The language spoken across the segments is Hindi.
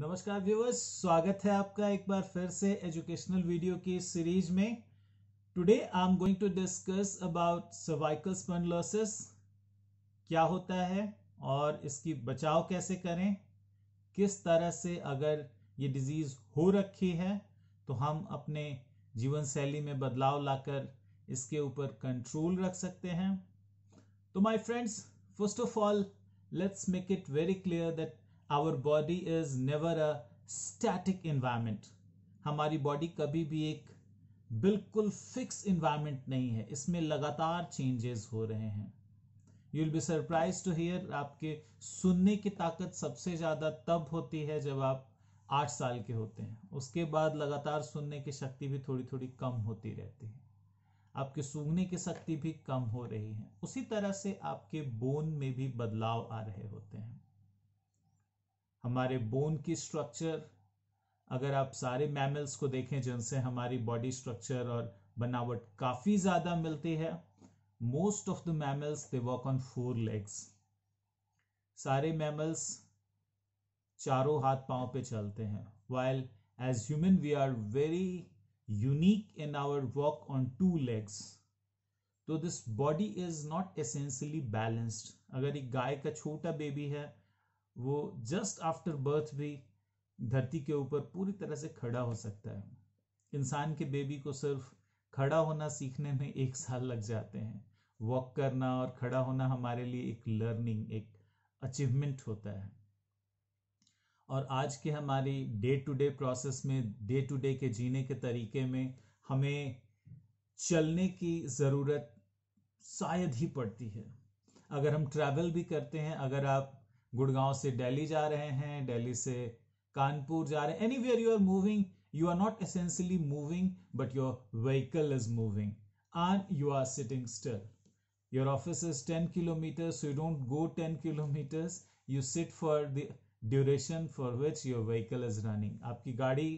नमस्कार व्यूवर्स स्वागत है आपका एक बार फिर से एजुकेशनल वीडियो की सीरीज में today I am going to discuss about cervical spondylosis क्या होता है और इसकी बचाव कैसे करें किस तरह से अगर ये डिजीज़ हो रखी है तो हम अपने जीवन शैली में बदलाव लाकर इसके ऊपर कंट्रोल रख सकते हैं तो my friends first of all let's make it very clear that our body is never a static environment हमारी बॉडी कभी भी एक बिल्कुल फिक्स इन्वायरमेंट नहीं है इसमें लगातार चेंजेस हो रहे हैं you will be surprise to hear आपके सुनने की ताकत सबसे ज़्यादा तब होती है जब आप आठ साल के होते हैं उसके बाद लगातार सुनने की शक्ति भी थोड़ी थोड़ी कम होती रहती है आपके सूंघने की शक्ति भी कम हो रही है उसी तरह से आपके बोन में भी बदलाव आ रहे होते हैं हमारे बोन की स्ट्रक्चर अगर आप सारे मैमल्स को देखें जिनसे हमारी बॉडी स्ट्रक्चर और बनावट काफ़ी ज़्यादा मिलती है most of the mammals they walk on four legs सारे मैमल्स चारों हाथ पांव पे चलते हैं while as human we are very unique in our walk on two legs तो this body is not essentially balanced अगर एक गाय का छोटा बेबी है वो जस्ट आफ्टर बर्थ भी धरती के ऊपर पूरी तरह से खड़ा हो सकता है इंसान के बेबी को सिर्फ खड़ा होना सीखने में एक साल लग जाते हैं वॉक करना और खड़ा होना हमारे लिए एक लर्निंग एक अचीवमेंट होता है और आज के हमारी डे टू डे प्रोसेस में डे टू डे के जीने के तरीके में हमें चलने की ज़रूरत शायद ही पड़ती है अगर हम ट्रैवल भी करते हैं अगर आप गुड़गांव से दिल्ली जा रहे हैं दिल्ली से कानपुर जा रहे हैं anywhere you are moving you are not essentially moving but your vehicle is moving and you are sitting still your office is ten kilometers you don't go ten kilometers you sit for the duration for which your vehicle is running आपकी गाड़ी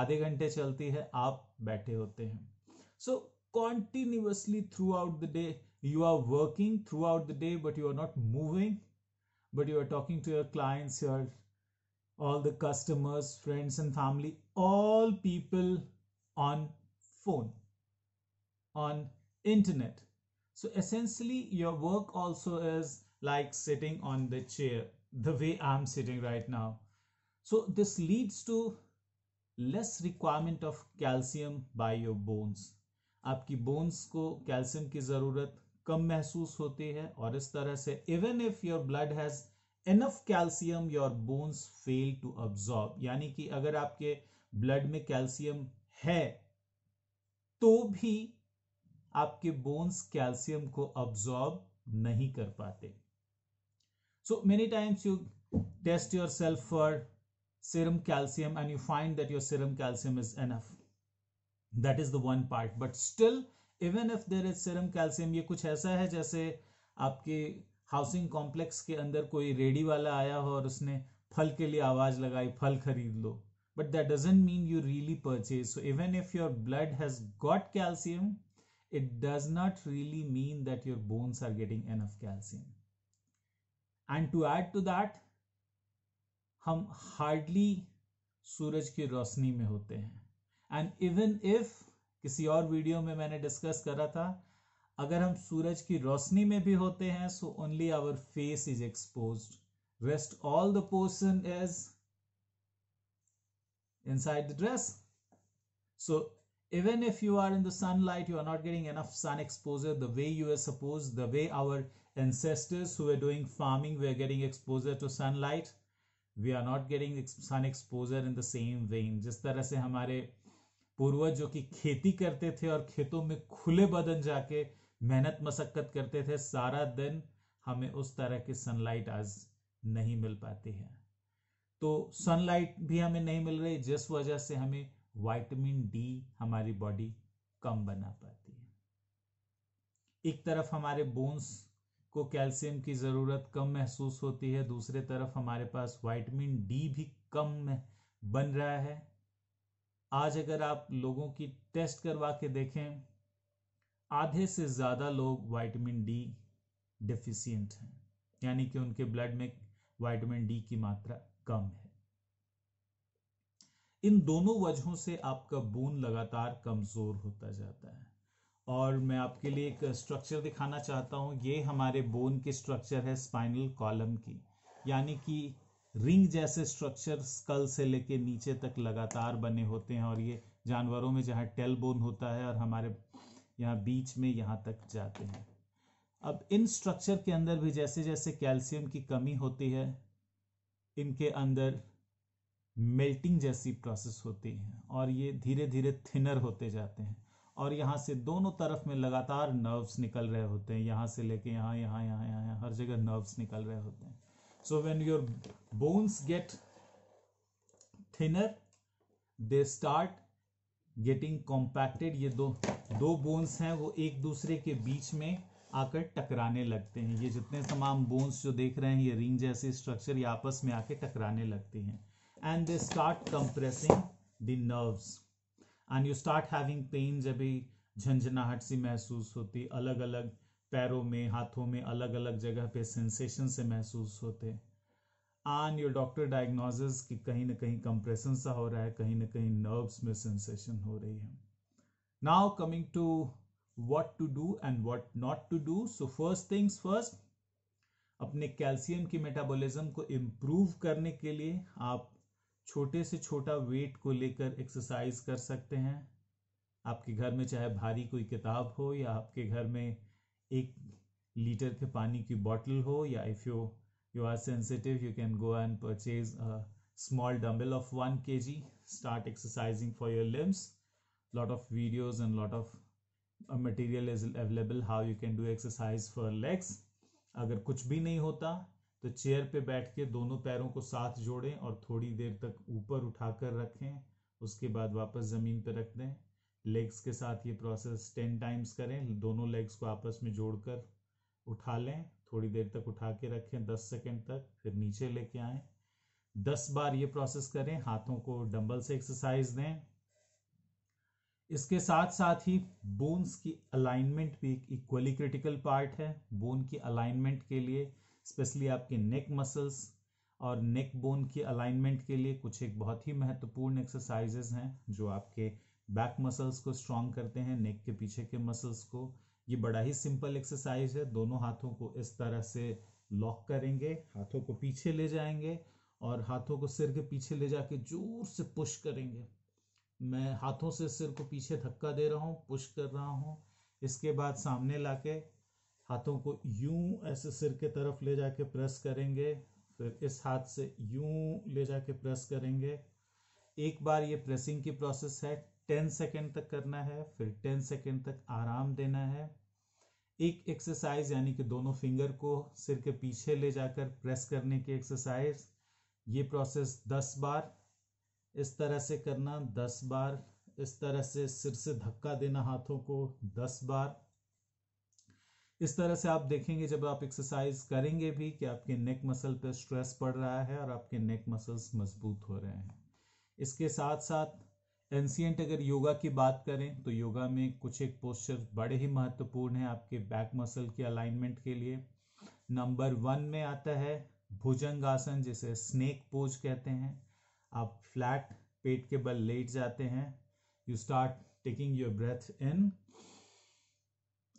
आधे घंटे चलती है आप बैठे होते हैं so continuously throughout the day you are working throughout the day but you are not moving but you are talking to your clients, your all the customers, friends, and family, all people on phone, on internet. So essentially, your work also is like sitting on the chair, the way I'm sitting right now. So this leads to less requirement of calcium by your bones. आपकी बोन्स को कैल्शियम की ज़रूरत कम महसूस होती है और इस तरह से even if your blood has enough calcium your bones fail to absorb यानी कि अगर आपके ब्लड में कैल्शियम है तो भी आपके बोन्स कैल्शियम को अब्जॉर्ब नहीं कर पाते so many times you test yourself for serum calcium and you find that your serum calcium is enough that is the one part but still even if there is serum calcium ये कुछ ऐसा है जैसे आपके हाउसिंग कॉम्प्लेक्स के अंदर कोई रेडी वाला आया हो और उसने फल के लिए आवाज़ लगाई फल खरीद लो but that doesn't mean you really purchase so even if your blood has got calcium does not really mean that your bones are getting an of calcium and to add to that हम हार्डली सूरज की रोशनी में होते हैं एंड इवन इफ किसी और वीडियो में मैंने डिस्कस करा था अगर हम सूरज की रोशनी में भी होते हैं so only our face is expose rest all the portion is inside the dress so even if you are in the sun light you are not getting enough sun exposure the way you are suppose the way our ancestors who doing farming we are getting exposure to sunlight we are not getting sun exposure in the same way जिस तरह से हमारे पूर्वज जो कि खेती करते थे और खेतों में खुले बदन जाके मेहनत मशक्कत करते थे सारा दिन हमें उस तरह की सनलाइट आज नहीं मिल पाती है तो सनलाइट भी हमें नहीं मिल रही जिस वजह से हमें वाइटमिन डी हमारी बॉडी कम बना पाती है एक तरफ हमारे बोन्स को कैल्शियम की ज़रूरत कम महसूस होती है दूसरे तरफ हमारे पास वाइटमिन डी भी कम बन रहा है आज अगर आप लोगों की टेस्ट करवा के देखें आधे से ज़्यादा लोग वाइटमिन डी डिफिशियंट हैं यानी कि उनके ब्लड में वाइटामिन डी की मात्रा कम है इन दोनों वजहों से आपका बोन लगातार कमज़ोर होता जाता है और मैं आपके लिए एक स्ट्रक्चर दिखाना चाहता हूं ये हमारे बोन के स्ट्रक्चर है स्पाइनल कॉलम की यानी कि रिंग जैसे स्ट्रक्चर स्कल से लेके नीचे तक लगातार बने होते हैं और ये जानवरों में जहाँ टेल बोन होता है और हमारे यहाँ बीच में यहाँ तक जाते हैं अब इन स्ट्रक्चर के अंदर भी जैसे जैसे कैल्शियम की कमी होती है इनके अंदर मेल्टिंग जैसी प्रोसेस होती है और ये धीरे धीरे थिनर होते जाते हैं और यहाँ से दोनों तरफ में लगातार नर्व्स निकल रहे होते हैं यहाँ से लेके यहाँ यहाँ यहाँ यहाँ हर जगह नर्व्स निकल रहे होते हैं so when your bones get thinner they start getting compacted ये दो दो बोन्स हैं वो एक दूसरे के बीच में आकर टकराने लगते हैं ये जितने तमाम बोन्स जो देख रहे हैं ये रिंग जैसे स्ट्रक्चर ये आपस में आके टकराने लगती हैं and they start compressing the nerves and you start having pain जब भी झंझनाहट सी महसूस होती अलग अलग पैरों में हाथों में अलग अलग जगह पे सेंसेशन से महसूस होते आन योर डॉक्टर डायग्नोसिस कि कहीं ना कहीं कंप्रेशन सा हो रहा है कहीं ना कहीं नर्व्स में सेंसेशन हो रही है now coming to what to do and what not to do so first things first अपने कैल्शियम की मेटाबॉलिज्म को इम्प्रूव करने के लिए आप छोटे से छोटा वेट को लेकर एक्सरसाइज कर सकते हैं आपके घर में चाहे भारी कोई किताब हो या आपके घर में एक लीटर के पानी की बॉटल हो या if you you are sensitive you can go and purchase small dumbbell of one K G start exercising for your limbs lot of videos and lot of material is available how you can do exercise for legs अगर कुछ भी नहीं होता तो चेयर पर बैठ के दोनों पैरों को साथ जोड़ें और थोड़ी देर तक ऊपर उठा कर रखें उसके बाद वापस जमीन पर रख दें लेग्स के साथ ये प्रोसेस टेन टाइम्स करें दोनों लेग्स को आपस में जोड़कर उठा लें थोड़ी देर तक उठा के रखें दस सेकेंड तक फिर नीचे लेके आए दस बार ये प्रोसेस करें हाथों को डंबल से एक्सरसाइज दें इसके साथ साथ ही बोन्स की अलाइनमेंट भी एक इक्वली क्रिटिकल पार्ट है बोन की अलाइनमेंट के लिए स्पेशली आपके नेक मसल्स और नेक बोन की अलाइनमेंट के लिए कुछ एक बहुत ही महत्वपूर्ण एक्सरसाइजेज हैं जो आपके बैक मसल्स को स्ट्रॉन्ग करते हैं नेक के पीछे के मसल्स को ये बड़ा ही सिंपल एक्सरसाइज है दोनों हाथों को इस तरह से लॉक करेंगे हाथों को पीछे ले जाएंगे और हाथों को सिर के पीछे ले जाके जोर से पुश करेंगे मैं हाथों से सिर को पीछे धक्का दे रहा हूँ पुश कर रहा हूँ इसके बाद सामने लाके हाथों को यूं ऐसे सिर के तरफ ले जाके प्रेस करेंगे फिर इस हाथ से यूं ले जाके प्रेस करेंगे एक बार ये प्रेसिंग की प्रोसेस है टेन सेकेंड तक करना है फिर टेन सेकेंड तक आराम देना है एक एक्सरसाइज यानी कि दोनों फिंगर को सिर के पीछे ले जाकर प्रेस करने की एक्सरसाइज ये प्रोसेस दस बार इस तरह से करना दस बार इस तरह से सिर से धक्का देना हाथों को दस बार इस तरह से आप देखेंगे जब आप एक्सरसाइज करेंगे भी कि आपके नेक मसल पर स्ट्रेस पड़ रहा है और आपके नेक मसल्स मजबूत हो रहे हैं इसके साथ साथ एंसियंट अगर योगा की बात करें तो योगा में कुछ एक पोस्चर बड़े ही महत्वपूर्ण है आपके बैक मसल के अलाइनमेंट के लिए नंबर वन में आता है आसन जिसे स्नेक पोज कहते हैं आप फ्लैट पेट के बल लेट जाते हैं you start taking your breath in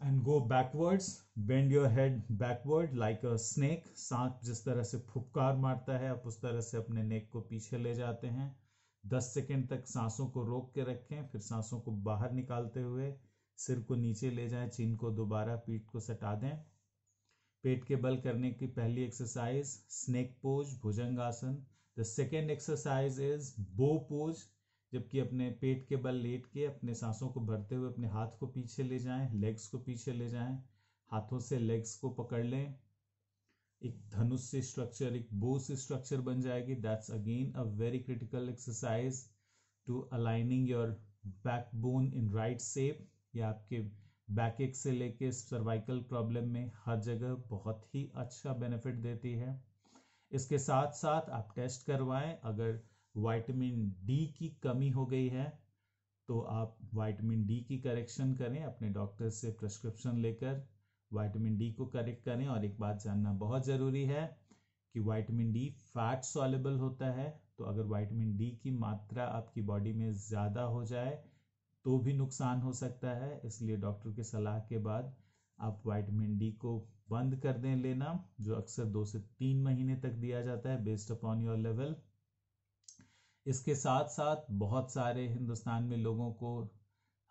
and go backwards bend your head backward like a snake सांप जिस तरह से फुपकार मारता है आप उस तरह से अपने नेक को पीछे ले जाते हैं दस सेकेंड तक सांसों को रोक के रखें फिर सांसों को बाहर निकालते हुए सिर को नीचे ले जाएं चीन को दोबारा पीठ को सटा दें पेट के बल करने की पहली exercise snake pose Bhujang asana the second exercise is bow pose जबकि अपने पेट के बल लेट के अपने सांसों को भरते हुए अपने हाथ को पीछे ले जाएं लेग्स को पीछे ले जाएं हाथों से लेग्स को पकड़ लें एक धनुष से स्ट्रक्चर एक बो से स्ट्रक्चर बन जाएगी that's again a very critical exercise to aligning your back bone in right shape या आपके बैक एक से लेके सर्वाइकल प्रॉब्लम में हर जगह बहुत ही अच्छा बेनिफिट देती है इसके साथ साथ आप टेस्ट करवाएं अगर वाइटमिन डी की कमी हो गई है तो आप वाइटमिन डी की करेक्शन करें अपने डॉक्टर से प्रेस्क्रिप्शन लेकर वाइटामिन डी को करेक्ट करें और एक बात जानना बहुत ज़रूरी है कि वाइटामिन डी फैट सॉलेबल होता है तो अगर वाइटामिन डी की मात्रा आपकी बॉडी में ज़्यादा हो जाए तो भी नुकसान हो सकता है इसलिए डॉक्टर के सलाह के बाद आप वाइटामिन डी को बंद कर दें लेना जो अक्सर दो से तीन महीने तक दिया जाता है बेस्ड अपॉन योर लेवल इसके साथ साथ बहुत सारे हिंदुस्तान में लोगों को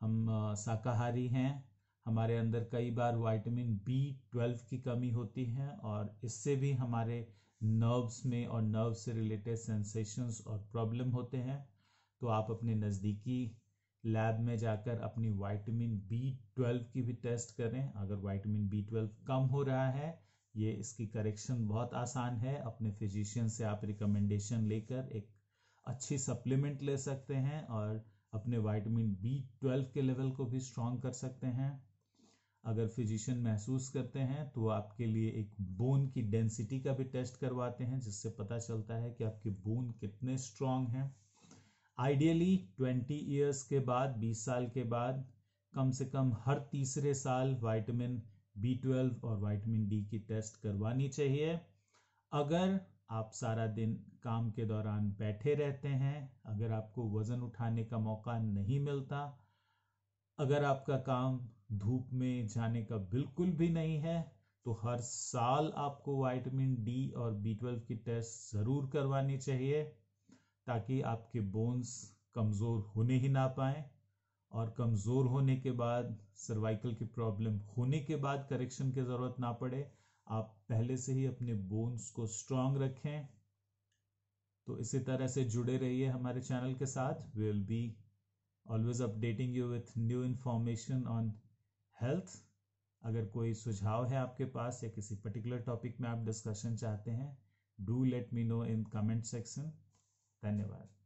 हम शाकाहारी हैं हमारे अंदर कई बार वाइटामिन बी ट्वेल्व की कमी होती है और इससे भी हमारे नर्व्स में और नर्व से रिलेटेड सेंसेशंस और प्रॉब्लम होते हैं तो आप अपने नज़दीकी लैब में जाकर अपनी वाइटामिन बी ट्वेल्व की भी टेस्ट करें अगर वाइटामिन बी ट्वेल्व कम हो रहा है ये इसकी करेक्शन बहुत आसान है अपने फिजिशियन से आप रिकमेंडेशन लेकर एक अच्छी सप्लीमेंट ले सकते हैं और अपने वाइटामिन बी ट्वेल्व के लेवल को भी स्ट्रॉन्ग कर सकते हैं अगर फिजिशियन महसूस करते हैं तो आपके लिए एक बोन की डेंसिटी का भी टेस्ट करवाते हैं जिससे पता चलता है कि आपके बोन कितने स्ट्रांग हैं आइडियली ट्वेंटी ईयर्स के बाद बीस साल के बाद कम से कम हर तीसरे साल वाइटामिन बी ट्वेल्व और वाइटमिन डी की टेस्ट करवानी चाहिए अगर आप सारा दिन काम के दौरान बैठे रहते हैं अगर आपको वज़न उठाने का मौका नहीं मिलता अगर आपका काम धूप में जाने का बिल्कुल भी नहीं है तो हर साल आपको वाइटामिन डी और बी ट्वेल्व की टेस्ट ज़रूर करवानी चाहिए ताकि आपके बोन्स कमज़ोर होने ही ना पाए और कमज़ोर होने के बाद सर्वाइकल की प्रॉब्लम होने के बाद करेक्शन की ज़रूरत ना पड़े आप पहले से ही अपने बोन्स को स्ट्रांग रखें तो इसी तरह से जुड़े रहिए हमारे चैनल के साथ we will be always updating you with new information on health अगर कोई सुझाव है आपके पास या किसी पर्टिकुलर टॉपिक में आप डिस्कशन चाहते हैं do let me know in comment section धन्यवाद